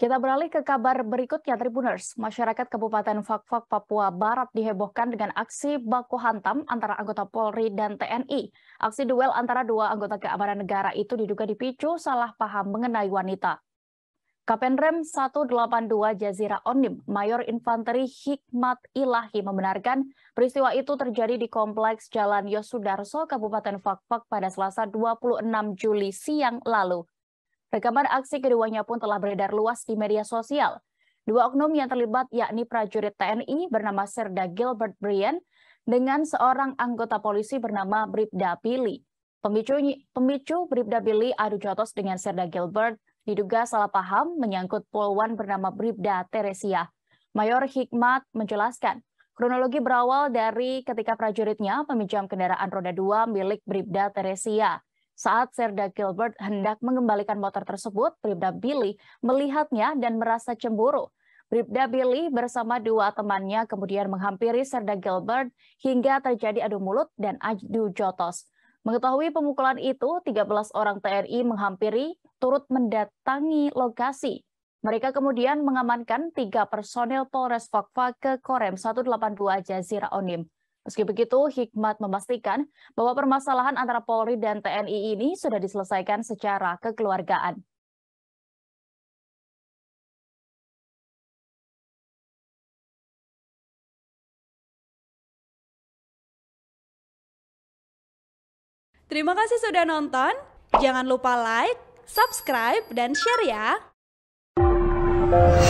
Kita beralih ke kabar berikutnya, Tribuners. Masyarakat Kabupaten Fakfak, Papua Barat dihebohkan dengan aksi baku hantam antara anggota Polri dan TNI. Aksi duel antara dua anggota keamanan negara itu diduga dipicu salah paham mengenai wanita. Kapenrem 182 Jazira Onim, Mayor Infanteri Hikmat Ilahi membenarkan peristiwa itu terjadi di Kompleks Jalan Yosudarso, Kabupaten Fakfak pada Selasa 26 Juli siang lalu. Rekaman aksi keduanya pun telah beredar luas di media sosial. Dua oknum yang terlibat yakni prajurit TNI bernama Serda Gilbert Brian dengan seorang anggota polisi bernama Bribda Billy. Pemicu, pemicu Bribda Billy adu jotos dengan Serda Gilbert diduga salah paham menyangkut polwan bernama Bribda Teresia. Mayor Hikmat menjelaskan, kronologi berawal dari ketika prajuritnya meminjam kendaraan roda dua milik Bribda Teresia. Saat Serda Gilbert hendak mengembalikan motor tersebut, Bribda Billy melihatnya dan merasa cemburu. Bribda Billy bersama dua temannya kemudian menghampiri Serda Gilbert hingga terjadi adu mulut dan adu jotos. Mengetahui pemukulan itu, 13 orang TNI menghampiri turut mendatangi lokasi. Mereka kemudian mengamankan tiga personil Polres Fakfa ke Korem 182 Jazira Onim. Meski begitu, Hikmat memastikan bahwa permasalahan antara Polri dan TNI ini sudah diselesaikan secara kekeluargaan. Terima kasih sudah nonton. Jangan lupa like, subscribe, dan share ya.